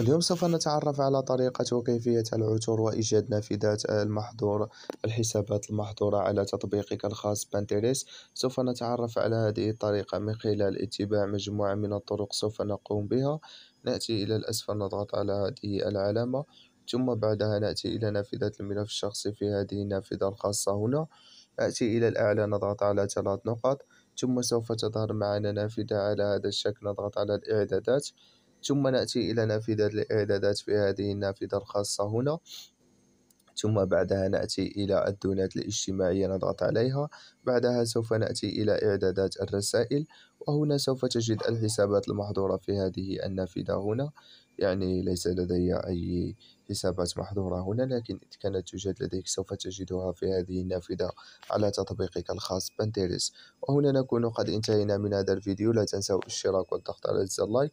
اليوم سوف نتعرف على طريقة وكيفية العثور وإيجاد نافذات المحظور الحسابات المحظورة على تطبيقك الخاص بانتريس سوف نتعرف على هذه الطريقة من خلال اتباع مجموعة من الطرق سوف نقوم بها نأتي إلى الأسفل نضغط على هذه العلامة ثم بعدها نأتي إلى نافذة الملف الشخصي في هذه النافذة الخاصة هنا نأتي إلى الأعلى نضغط على ثلاث نقاط ثم سوف تظهر معنا نافذة على هذا الشكل نضغط على الإعدادات ثم نأتي إلى نافذة الإعدادات في هذه النافذة الخاصة هنا ثم بعدها نأتي إلى الدونات الاجتماعية نضغط عليها بعدها سوف نأتي إلى إعدادات الرسائل وهنا سوف تجد الحسابات المحظورة في هذه النافذة هنا يعني ليس لدي أي حسابات محظورة هنا لكن إذا كانت توجد لديك سوف تجدها في هذه النافذة على تطبيقك الخاص بانتيريس وهنا نكون قد انتهينا من هذا الفيديو لا تنسوا الاشتراك والضغط على زر اللايك